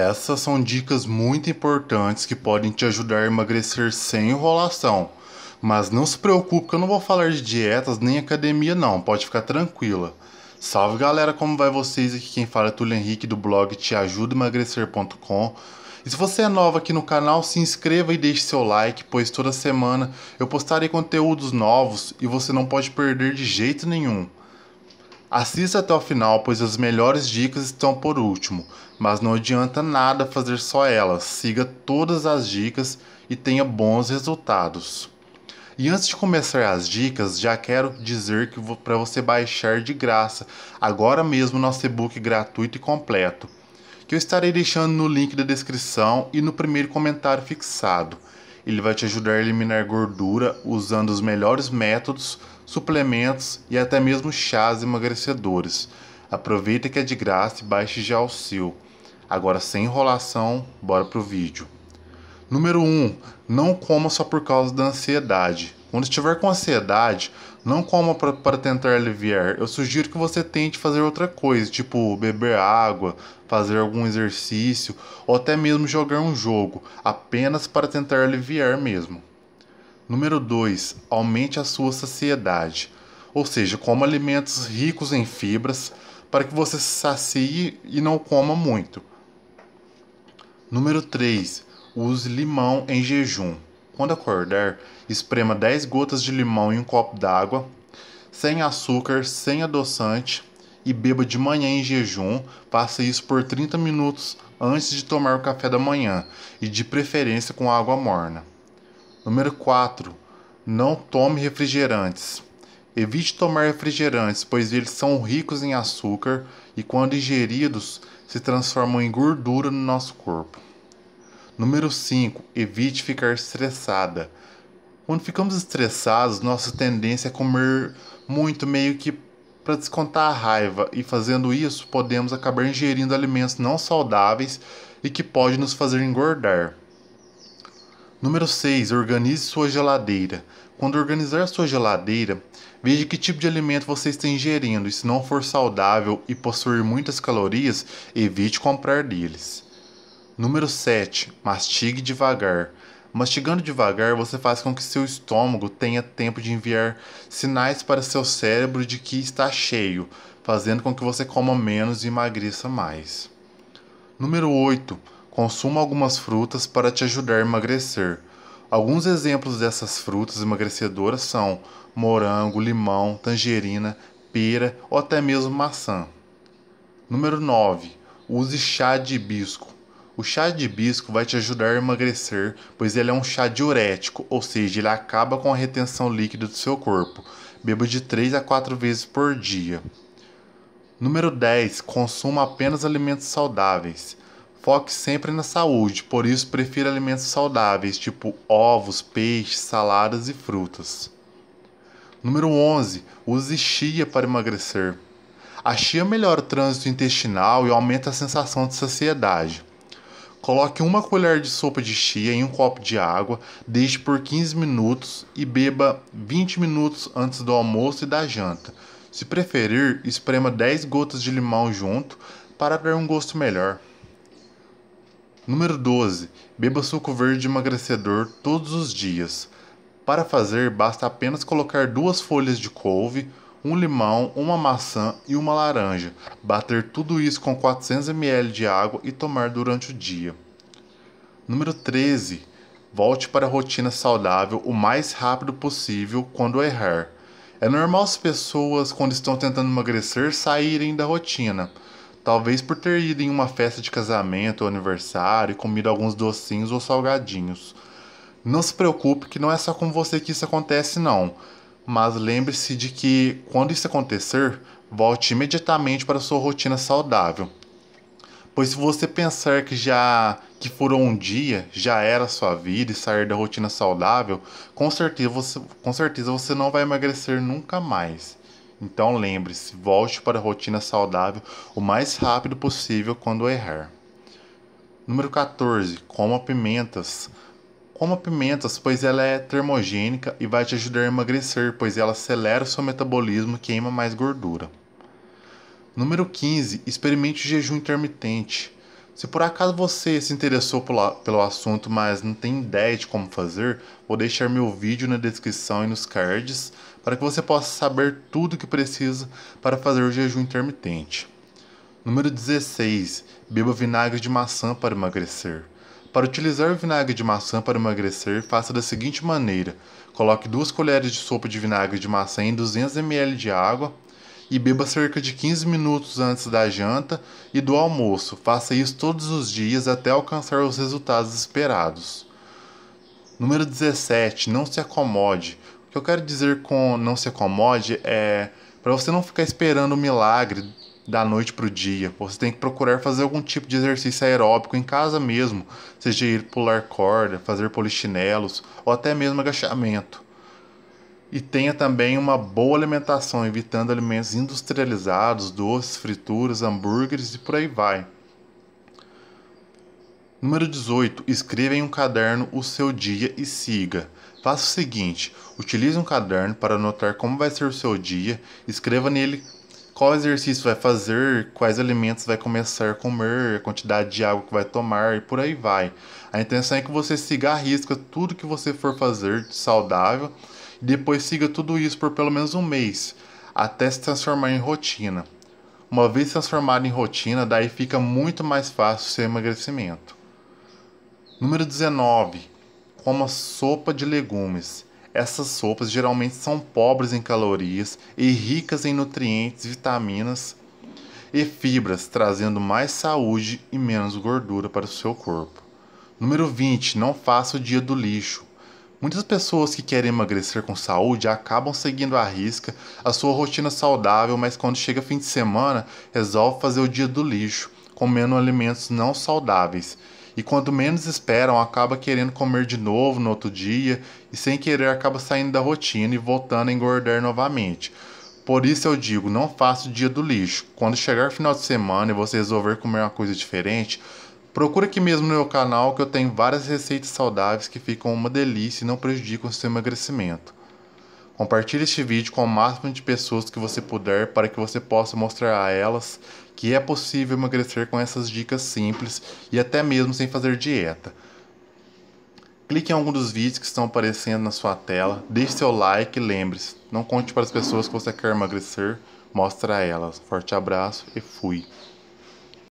Essas são dicas muito importantes que podem te ajudar a emagrecer sem enrolação. Mas não se preocupe que eu não vou falar de dietas nem academia não, pode ficar tranquila. Salve galera, como vai vocês? Aqui quem fala é Túlio Henrique do blog teajudaemagrecer.com e se você é novo aqui no canal, se inscreva e deixe seu like, pois toda semana eu postarei conteúdos novos e você não pode perder de jeito nenhum. Assista até o final, pois as melhores dicas estão por último, mas não adianta nada fazer só elas. Siga todas as dicas e tenha bons resultados. E antes de começar as dicas, já quero dizer que para você baixar de graça agora mesmo nosso e-book gratuito e completo, que eu estarei deixando no link da descrição e no primeiro comentário fixado. Ele vai te ajudar a eliminar gordura usando os melhores métodos suplementos e até mesmo chás emagrecedores. Aproveita que é de graça e baixe já o seu. Agora, sem enrolação, bora pro vídeo. Número 1. Um, não coma só por causa da ansiedade. Quando estiver com ansiedade, não coma para tentar aliviar. Eu sugiro que você tente fazer outra coisa, tipo beber água, fazer algum exercício ou até mesmo jogar um jogo, apenas para tentar aliviar mesmo. Número 2, aumente a sua saciedade, ou seja, coma alimentos ricos em fibras para que você se sacie e não coma muito. Número 3, use limão em jejum. Quando acordar, esprema 10 gotas de limão em um copo d'água, sem açúcar, sem adoçante e beba de manhã em jejum. Faça isso por 30 minutos antes de tomar o café da manhã e de preferência com água morna. Número 4. Não tome refrigerantes. Evite tomar refrigerantes, pois eles são ricos em açúcar e, quando ingeridos, se transformam em gordura no nosso corpo. Número 5. Evite ficar estressada. Quando ficamos estressados, nossa tendência é comer muito, meio que para descontar a raiva, e fazendo isso, podemos acabar ingerindo alimentos não saudáveis e que pode nos fazer engordar. Número 6. Organize sua geladeira. Quando organizar sua geladeira, veja que tipo de alimento você está ingerindo e se não for saudável e possuir muitas calorias, evite comprar deles. Número 7. Mastigue devagar. Mastigando devagar, você faz com que seu estômago tenha tempo de enviar sinais para seu cérebro de que está cheio, fazendo com que você coma menos e emagreça mais. Número 8 Consuma algumas frutas para te ajudar a emagrecer. Alguns exemplos dessas frutas emagrecedoras são morango, limão, tangerina, pera ou até mesmo maçã. Número 9. Use chá de hibisco. O chá de hibisco vai te ajudar a emagrecer, pois ele é um chá diurético, ou seja, ele acaba com a retenção líquida do seu corpo. Beba de 3 a 4 vezes por dia. Número 10. Consuma apenas alimentos saudáveis. Foque sempre na saúde, por isso prefira alimentos saudáveis, tipo ovos, peixes, saladas e frutas. Número 11. Use chia para emagrecer. A chia melhora o trânsito intestinal e aumenta a sensação de saciedade. Coloque uma colher de sopa de chia em um copo de água, deixe por 15 minutos e beba 20 minutos antes do almoço e da janta. Se preferir, esprema 10 gotas de limão junto para dar um gosto melhor. Número 12. Beba suco verde emagrecedor todos os dias. Para fazer, basta apenas colocar duas folhas de couve, um limão, uma maçã e uma laranja. Bater tudo isso com 400 ml de água e tomar durante o dia. Número 13. Volte para a rotina saudável o mais rápido possível quando errar. É normal as pessoas, quando estão tentando emagrecer, saírem da rotina talvez por ter ido em uma festa de casamento ou aniversário e comido alguns docinhos ou salgadinhos. Não se preocupe que não é só com você que isso acontece não, mas lembre-se de que quando isso acontecer, volte imediatamente para sua rotina saudável. Pois se você pensar que já que furou um dia, já era sua vida e sair da rotina saudável, com certeza você, com certeza você não vai emagrecer nunca mais. Então lembre-se, volte para a rotina saudável o mais rápido possível quando errar. Número 14, coma pimentas. Coma pimentas, pois ela é termogênica e vai te ajudar a emagrecer, pois ela acelera o seu metabolismo e queima mais gordura. Número 15, experimente o jejum intermitente. Se por acaso você se interessou pelo assunto, mas não tem ideia de como fazer, vou deixar meu vídeo na descrição e nos cards para que você possa saber tudo o que precisa para fazer o jejum intermitente. Número 16. Beba vinagre de maçã para emagrecer. Para utilizar o vinagre de maçã para emagrecer, faça da seguinte maneira: coloque duas colheres de sopa de vinagre de maçã em 200 ml de água e beba cerca de 15 minutos antes da janta e do almoço. Faça isso todos os dias até alcançar os resultados esperados. Número 17, não se acomode. O que eu quero dizer com não se acomode é para você não ficar esperando o milagre da noite para o dia. Você tem que procurar fazer algum tipo de exercício aeróbico em casa mesmo, seja ir pular corda, fazer polichinelos ou até mesmo agachamento e tenha também uma boa alimentação, evitando alimentos industrializados, doces, frituras, hambúrgueres e por aí vai. Número 18. Escreva em um caderno o seu dia e siga. Faça o seguinte: utilize um caderno para anotar como vai ser o seu dia, escreva nele qual exercício vai fazer, quais alimentos vai começar a comer, a quantidade de água que vai tomar e por aí vai. A intenção é que você siga a risca tudo que você for fazer saudável depois siga tudo isso por pelo menos um mês, até se transformar em rotina. Uma vez transformado em rotina, daí fica muito mais fácil seu emagrecimento. Número 19. Coma sopa de legumes. Essas sopas geralmente são pobres em calorias e ricas em nutrientes, vitaminas e fibras, trazendo mais saúde e menos gordura para o seu corpo. Número 20. Não faça o dia do lixo. Muitas pessoas que querem emagrecer com saúde acabam seguindo à risca a sua rotina saudável, mas quando chega fim de semana, resolve fazer o dia do lixo, comendo alimentos não saudáveis. E quando menos esperam, acaba querendo comer de novo no outro dia e sem querer acaba saindo da rotina e voltando a engordar novamente. Por isso eu digo, não faça o dia do lixo. Quando chegar o final de semana e você resolver comer uma coisa diferente, Procura aqui mesmo no meu canal que eu tenho várias receitas saudáveis que ficam uma delícia e não prejudicam o seu emagrecimento. Compartilhe este vídeo com o máximo de pessoas que você puder para que você possa mostrar a elas que é possível emagrecer com essas dicas simples e até mesmo sem fazer dieta. Clique em algum dos vídeos que estão aparecendo na sua tela, deixe seu like e lembre-se, não conte para as pessoas que você quer emagrecer, mostre a elas. Forte abraço e fui!